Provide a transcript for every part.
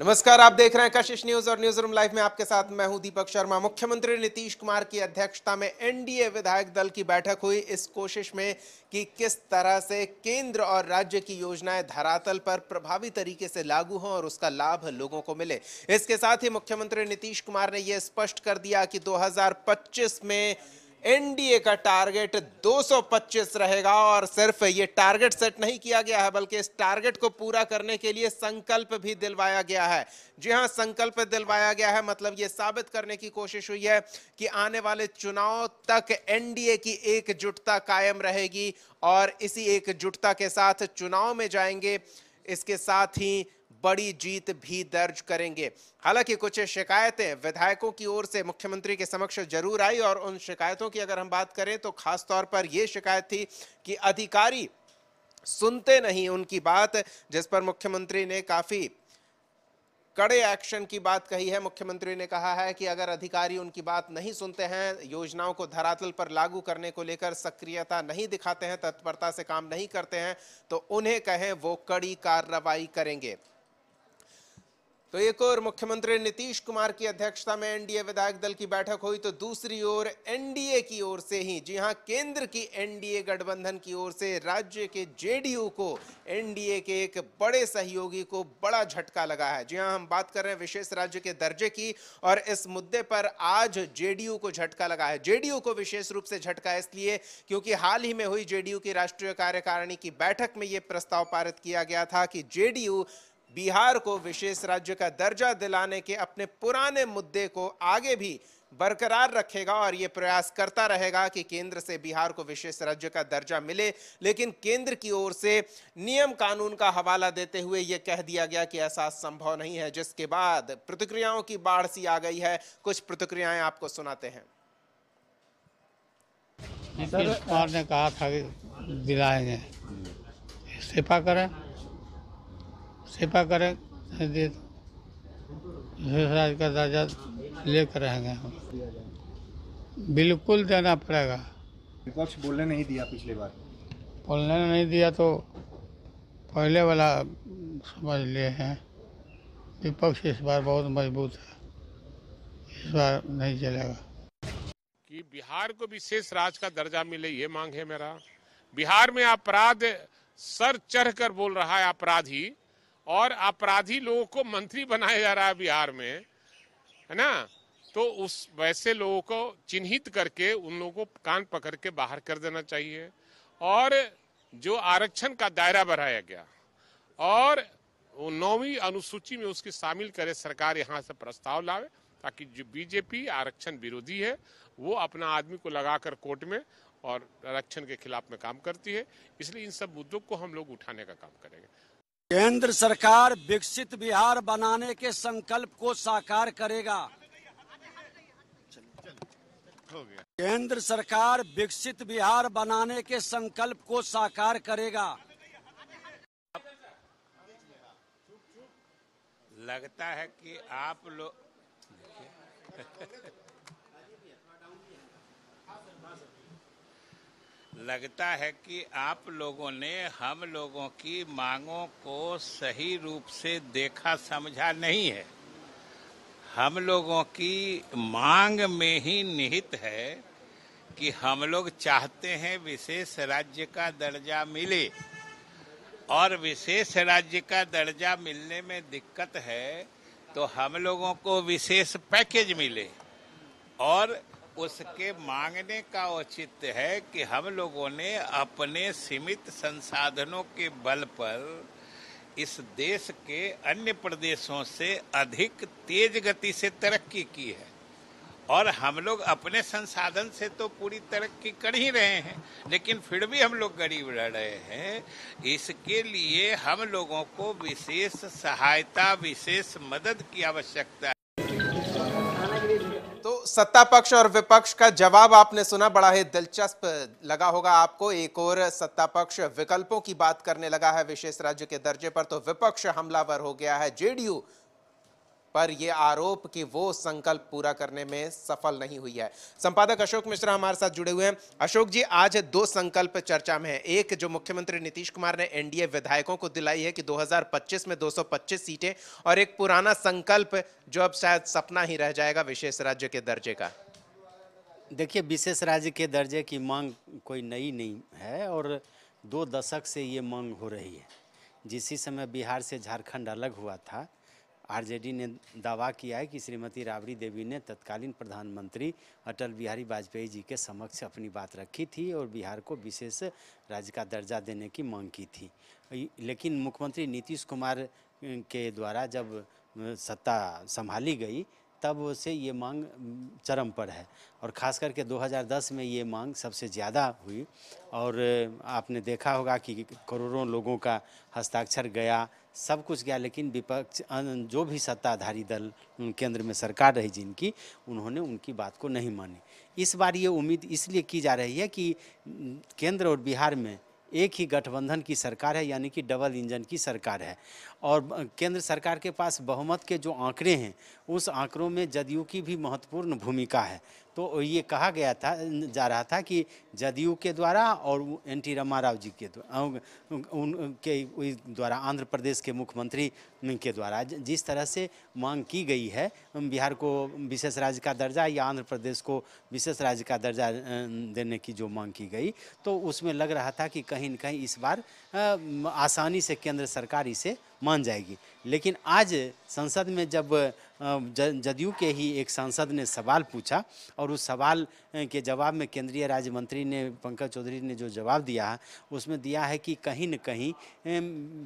नमस्कार आप देख रहे हैं कशिश न्यूज और न्यूज रूम लाइव में आपके साथ मैं हूं दीपक शर्मा मुख्यमंत्री नीतीश कुमार की अध्यक्षता में एनडीए विधायक दल की बैठक हुई इस कोशिश में कि किस तरह से केंद्र और राज्य की योजनाएं धरातल पर प्रभावी तरीके से लागू हों और उसका लाभ लोगों को मिले इसके साथ ही मुख्यमंत्री नीतीश कुमार ने यह स्पष्ट कर दिया कि दो में एनडीए का टारगेट 225 रहेगा और सिर्फ ये टारगेट सेट नहीं किया गया है बल्कि इस टारगेट को पूरा करने के लिए संकल्प भी दिलवाया गया है जी हाँ संकल्प दिलवाया गया है मतलब ये साबित करने की कोशिश हुई है कि आने वाले चुनाव तक एनडीए की एकजुटता कायम रहेगी और इसी एकजुटता के साथ चुनाव में जाएंगे इसके साथ ही बड़ी जीत भी दर्ज करेंगे हालांकि कुछ शिकायतें विधायकों की ओर से मुख्यमंत्री के समक्ष जरूर आई और उन शिकायतों की अगर हम बात करें तो खासतौर पर यह शिकायत थी कि अधिकारी सुनते नहीं उनकी बात जिस पर मुख्यमंत्री ने काफी कड़े एक्शन की बात कही है मुख्यमंत्री ने कहा है कि अगर अधिकारी उनकी बात नहीं सुनते हैं योजनाओं को धरातल पर लागू करने को लेकर सक्रियता नहीं दिखाते हैं तत्परता से काम नहीं करते हैं तो उन्हें कहें वो कड़ी कार्रवाई करेंगे तो एक और मुख्यमंत्री नीतीश कुमार की अध्यक्षता में एनडीए विधायक दल की बैठक हुई तो दूसरी ओर एनडीए की ओर से ही जी हां केंद्र की एनडीए गठबंधन की ओर से राज्य के जेडीयू को एनडीए के एक बड़े सहयोगी को बड़ा झटका लगा है जी हां हम बात कर रहे हैं विशेष राज्य के दर्जे की और इस मुद्दे पर आज जेडीयू को झटका लगा है जेडीयू को विशेष रूप से झटका इसलिए क्योंकि हाल ही में हुई जेडीयू की राष्ट्रीय कार्यकारिणी की बैठक में यह प्रस्ताव पारित किया गया था कि जेडीयू बिहार को विशेष राज्य का दर्जा दिलाने के अपने पुराने मुद्दे को आगे भी बरकरार रखेगा और ये प्रयास करता रहेगा कि केंद्र से बिहार को विशेष राज्य का दर्जा मिले लेकिन केंद्र की ओर से नियम कानून का हवाला देते हुए ये कह दिया गया कि ऐसा संभव नहीं है जिसके बाद प्रतिक्रियाओं की बाढ़ सी आ गई है कुछ प्रतिक्रियाएं आपको सुनाते हैं नीतीश कुमार ने कहा था कि दिलाएंगे सेवा करें सेवा करें दे का दर्जा लेकर रहेंगे हम बिल्कुल देना पड़ेगा विपक्ष बोलने नहीं दिया पिछले बार बोलने नहीं दिया तो पहले वाला समझ लिए हैं विपक्ष इस बार बहुत मजबूत है इस बार नहीं चलेगा कि बिहार को विशेष राज का दर्जा मिले ये मांग है मेरा बिहार में अपराध सर चढ़कर बोल रहा है अपराधी और अपराधी लोगों को मंत्री बनाया जा रहा है बिहार में है ना तो उस वैसे लोगों को चिन्हित करके उन लोगों को कान पकड़ के बाहर कर देना चाहिए और जो आरक्षण का दायरा बढ़ाया गया और नौवीं अनुसूची में उसकी शामिल करे सरकार यहाँ से प्रस्ताव लावे ताकि जो बीजेपी आरक्षण विरोधी है वो अपना आदमी को लगाकर कोर्ट में और आरक्षण के खिलाफ में काम करती है इसलिए इन सब मुद्दों को हम लोग उठाने का काम करेंगे केंद्र सरकार विकसित बिहार बनाने के संकल्प को साकार करेगा केंद्र सरकार विकसित बिहार बनाने के संकल्प को साकार करेगा लगता है कि आप लोग लगता है कि आप लोगों ने हम लोगों की मांगों को सही रूप से देखा समझा नहीं है हम लोगों की मांग में ही निहित है कि हम लोग चाहते हैं विशेष राज्य का दर्जा मिले और विशेष राज्य का दर्जा मिलने में दिक्कत है तो हम लोगों को विशेष पैकेज मिले और उसके मांगने का औचित्य है कि हम लोगों ने अपने सीमित संसाधनों के बल पर इस देश के अन्य प्रदेशों से अधिक तेज गति से तरक्की की है और हम लोग अपने संसाधन से तो पूरी तरक्की कर ही रहे हैं लेकिन फिर भी हम लोग गरीब रह रहे हैं इसके लिए हम लोगों को विशेष सहायता विशेष मदद की आवश्यकता सत्ता पक्ष और विपक्ष का जवाब आपने सुना बड़ा ही दिलचस्प लगा होगा आपको एक और सत्ता पक्ष विकल्पों की बात करने लगा है विशेष राज्य के दर्जे पर तो विपक्ष हमलावर हो गया है जेडीयू पर यह आरोप कि वो संकल्प पूरा करने में सफल नहीं हुई है संपादक अशोक मिश्रा हमारे साथ जुड़े हुए हैं अशोक जी आज दो संकल्प चर्चा में है एक जो मुख्यमंत्री नीतीश कुमार ने एनडीए विधायकों को दिलाई है कि 2025 में 225 सीटें और एक पुराना संकल्प जो अब शायद सपना ही रह जाएगा विशेष राज्य के दर्जे का देखिए विशेष राज्य के दर्जे की मांग कोई नई नहीं है और दो दशक से ये मांग हो रही है जिसी समय बिहार से झारखंड अलग हुआ था आरजेडी ने दावा किया है कि श्रीमती राबड़ी देवी ने तत्कालीन प्रधानमंत्री अटल बिहारी वाजपेयी जी के समक्ष अपनी बात रखी थी और बिहार को विशेष राज्य का दर्जा देने की मांग की थी लेकिन मुख्यमंत्री नीतीश कुमार के द्वारा जब सत्ता संभाली गई तब से ये मांग चरम पर है और ख़ास करके 2010 में ये मांग सबसे ज़्यादा हुई और आपने देखा होगा कि करोड़ों लोगों का हस्ताक्षर गया सब कुछ गया लेकिन विपक्ष जो भी सत्ताधारी दल केंद्र में सरकार रही जिनकी उन्होंने उनकी बात को नहीं मानी इस बार ये उम्मीद इसलिए की जा रही है कि केंद्र और बिहार में एक ही गठबंधन की सरकार है यानी कि डबल इंजन की सरकार है और केंद्र सरकार के पास बहुमत के जो आंकड़े हैं उस आंकड़ों में जदयू की भी महत्वपूर्ण भूमिका है तो ये कहा गया था जा रहा था कि जदयू के द्वारा और एन टी रमा राव जी के उनके द्वारा आंध्र प्रदेश के मुख्यमंत्री के द्वारा जिस तरह से मांग की गई है बिहार को विशेष राज्य का दर्जा या आंध्र प्रदेश को विशेष राज्य का दर्जा देने की जो मांग की गई तो उसमें लग रहा था कि कहीं न कहीं इस बार आसानी से केंद्र सरकार इसे मान जाएगी लेकिन आज संसद में जब जदयू के ही एक सांसद ने सवाल पूछा और उस सवाल के जवाब में केंद्रीय राज्य मंत्री ने पंकज चौधरी ने जो जवाब दिया है उसमें दिया है कि कहीं न कहीं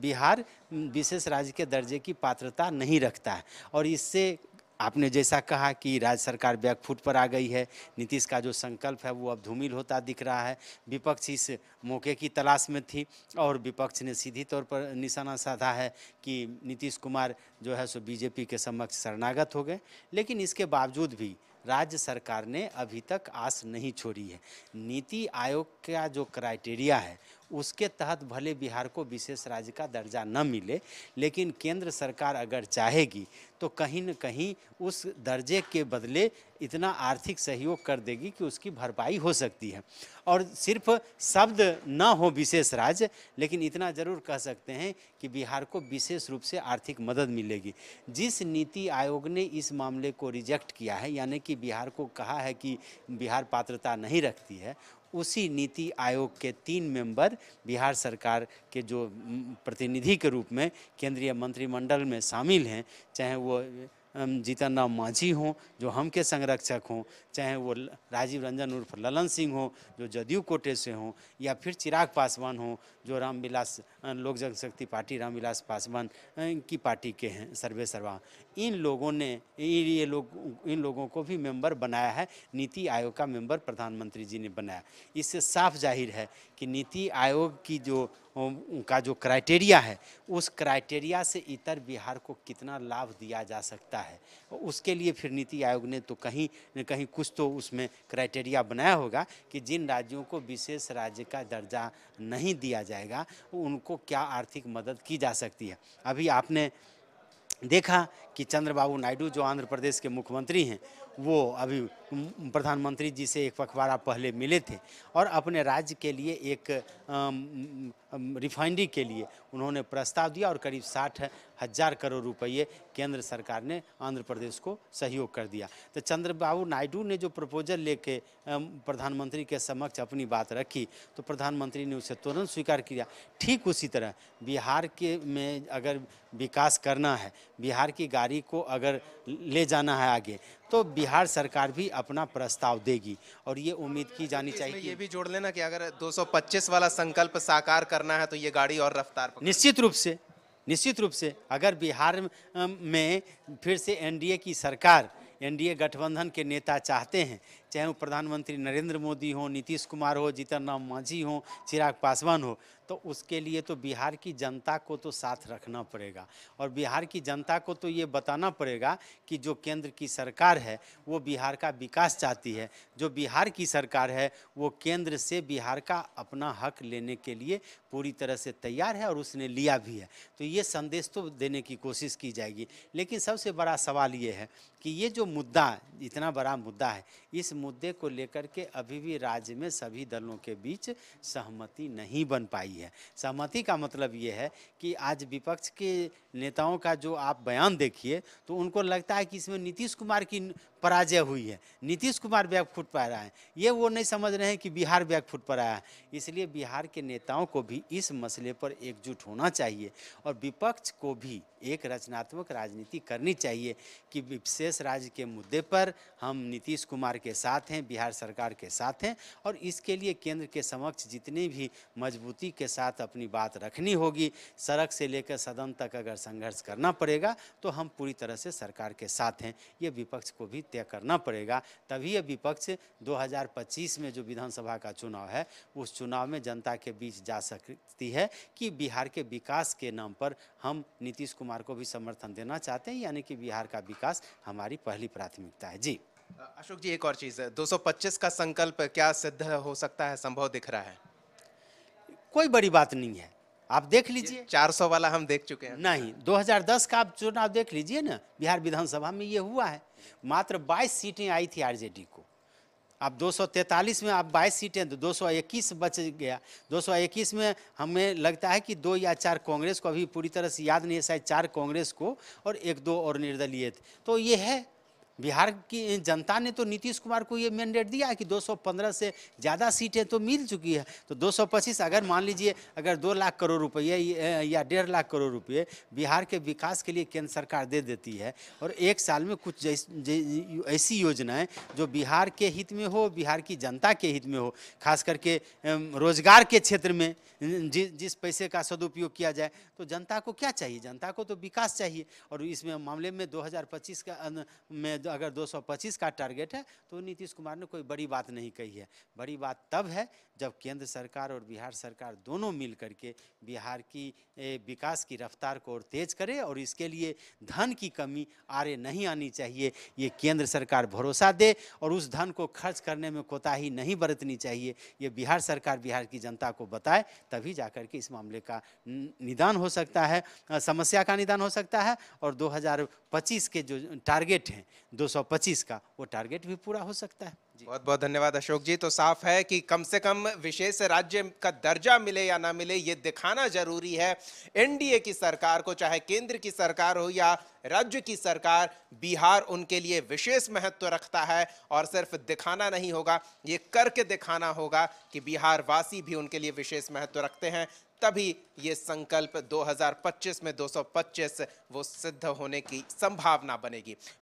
बिहार विशेष राज्य के दर्जे की पात्रता नहीं रखता है और इससे आपने जैसा कहा कि राज्य सरकार बैकफुट पर आ गई है नीतीश का जो संकल्प है वो अब धूमिल होता दिख रहा है विपक्ष इस मौके की तलाश में थी और विपक्ष ने सीधी तौर पर निशाना साधा है कि नीतीश कुमार जो है सो बीजेपी के समक्ष शरणागत हो गए लेकिन इसके बावजूद भी राज्य सरकार ने अभी तक आस नहीं छोड़ी है नीति आयोग का जो क्राइटेरिया है उसके तहत भले बिहार को विशेष राज्य का दर्जा न मिले लेकिन केंद्र सरकार अगर चाहेगी तो कहीं न कहीं उस दर्जे के बदले इतना आर्थिक सहयोग कर देगी कि उसकी भरपाई हो सकती है और सिर्फ शब्द न हो विशेष राज्य लेकिन इतना ज़रूर कह सकते हैं कि बिहार को विशेष रूप से आर्थिक मदद मिलेगी जिस नीति आयोग ने इस मामले को रिजेक्ट किया है यानी कि बिहार को कहा है कि बिहार पात्रता नहीं रखती है उसी नीति आयोग के तीन मेंबर बिहार सरकार के जो प्रतिनिधि के रूप में केंद्रीय मंत्रिमंडल में शामिल हैं चाहे वो जीतन राम मांझी हों जो हम के संरक्षक हों चाहे वो राजीव रंजन उर्फ ललन सिंह हों जो जदयू कोटे से हों या फिर चिराग पासवान हों जो रामविलास लोक जनशक्ति पार्टी रामविलास पासवान की पार्टी के हैं सर्वे सर्वा इन लोगों ने ये लोग इन लोगों को भी मेंबर बनाया है नीति आयोग का मेंबर प्रधानमंत्री जी ने बनाया इससे साफ जाहिर है कि नीति आयोग की जो का जो क्राइटेरिया है उस क्राइटेरिया से इतर बिहार को कितना लाभ दिया जा सकता है उसके लिए फिर नीति आयोग ने तो कहीं न कहीं कुछ तो उसमें क्राइटेरिया बनाया होगा कि जिन राज्यों को विशेष राज्य का दर्जा नहीं दिया जाएगा उनको क्या आर्थिक मदद की जा सकती है अभी आपने देखा कि चंद्रबाबू नायडू जो आंध्र प्रदेश के मुख्यमंत्री हैं वो अभी प्रधानमंत्री जी से एक पखवाड़ा पहले मिले थे और अपने राज्य के लिए एक रिफाइनरी के लिए उन्होंने प्रस्ताव दिया और करीब साठ हजार करोड़ रुपये केंद्र सरकार ने आंध्र प्रदेश को सहयोग कर दिया तो चंद्रबाबू नायडू ने जो प्रपोजल लेके प्रधानमंत्री के समक्ष अपनी बात रखी तो प्रधानमंत्री ने उसे तुरंत स्वीकार किया ठीक उसी तरह बिहार के में अगर विकास करना है बिहार की गाड़ी को अगर ले जाना है आगे तो बिहार सरकार भी अपना प्रस्ताव देगी और ये उम्मीद की जानी चाहिए ये भी जोड़ लेना कि अगर 225 वाला संकल्प साकार करना है तो ये गाड़ी और रफ्तार निश्चित रूप से निश्चित रूप से अगर बिहार में फिर से एनडीए की सरकार एनडीए गठबंधन के नेता चाहते हैं चाहे वो प्रधानमंत्री नरेंद्र मोदी हो नीतीश कुमार हो जीतन राम मांझी हो चिराग पासवान हो तो उसके लिए तो बिहार की जनता को तो साथ रखना पड़ेगा और बिहार की जनता को तो ये बताना पड़ेगा कि जो केंद्र की सरकार है वो बिहार का विकास चाहती है जो बिहार की सरकार है वो केंद्र से बिहार का अपना हक लेने के लिए पूरी तरह से तैयार है और उसने लिया भी है तो ये संदेश तो देने की कोशिश की जाएगी लेकिन सबसे बड़ा सवाल ये है कि ये जो मुद्दा इतना बड़ा मुद्दा है इस मुद्दे को लेकर के अभी भी राज्य में सभी दलों के बीच सहमति नहीं बन पाई है सहमति का मतलब ये है कि आज विपक्ष के नेताओं का जो आप बयान देखिए तो उनको लगता है कि इसमें नीतीश कुमार की पराजय हुई है नीतीश कुमार फूट पा रहा है ये वो नहीं समझ रहे हैं कि बिहार फूट पा रहा है इसलिए बिहार के नेताओं को भी इस मसले पर एकजुट होना चाहिए और विपक्ष को भी एक रचनात्मक राजनीति करनी चाहिए कि विशेष राज्य के मुद्दे पर हम नीतीश कुमार के साथ साथ हैं बिहार सरकार के साथ हैं और इसके लिए केंद्र के समक्ष जितनी भी मजबूती के साथ अपनी बात रखनी होगी सड़क से लेकर सदन तक अगर संघर्ष करना पड़ेगा तो हम पूरी तरह से सरकार के साथ हैं ये विपक्ष को भी तय करना पड़ेगा तभी यह विपक्ष दो में जो विधानसभा का चुनाव है उस चुनाव में जनता के बीच जा सकती है कि बिहार के विकास के नाम पर हम नीतीश कुमार को भी समर्थन देना चाहते हैं यानी कि बिहार का विकास हमारी पहली प्राथमिकता है जी अशोक जी एक और चीज़ है 225 का संकल्प क्या सिद्ध हो सकता है संभव दिख रहा है कोई बड़ी बात नहीं है आप देख लीजिए 400 वाला हम देख चुके हैं नहीं 2010 का आप चुनाव देख लीजिए ना बिहार विधानसभा में ये हुआ है मात्र 22 सीटें आई थी आरजेडी को अब 243 में आप 22 सीटें तो 221 बच गया 221 में हमें लगता है कि दो या चार कांग्रेस को अभी पूरी तरह से याद नहीं है शायद चार कांग्रेस को और एक दो और निर्दलीय तो ये है बिहार की जनता ने तो नीतीश कुमार को ये मैंडेट दिया है कि 215 से ज़्यादा सीटें तो मिल चुकी है तो 225 अगर मान लीजिए अगर दो लाख करोड़ रुपये या डेढ़ लाख करोड़ रुपये बिहार के विकास के लिए केंद्र सरकार दे देती है और एक साल में कुछ ऐसी योजनाएँ जो बिहार के हित में हो बिहार की जनता के हित में हो खास करके रोजगार के क्षेत्र में जिस जिस पैसे का सदुपयोग किया जाए तो जनता को क्या चाहिए जनता को तो विकास चाहिए और इसमें मामले में 2025 का में अगर 225 का टारगेट है तो नीतीश कुमार ने कोई बड़ी बात नहीं कही है बड़ी बात तब है जब केंद्र सरकार और बिहार सरकार दोनों मिल करके बिहार की विकास की रफ्तार को और तेज करे और इसके लिए धन की कमी आरे नहीं आनी चाहिए ये केंद्र सरकार भरोसा दे और उस धन को खर्च करने में कोताही नहीं बरतनी चाहिए ये बिहार सरकार बिहार की जनता को बताए तभी जा के इस मामले का निदान हो सकता है समस्या का निदान हो सकता है और दो के जो टारगेट हैं दो का वो टारगेट भी पूरा हो सकता है बहुत बहुत धन्यवाद अशोक जी तो साफ है कि कम से कम विशेष राज्य का दर्जा मिले या ना मिले ये दिखाना जरूरी है एनडीए की सरकार को चाहे केंद्र की सरकार हो या राज्य की सरकार बिहार उनके लिए विशेष महत्व रखता है और सिर्फ दिखाना नहीं होगा ये करके दिखाना होगा कि बिहार वासी भी उनके लिए विशेष महत्व रखते हैं तभी ये संकल्प 2025 में 225 वो सिद्ध होने की संभावना बनेगी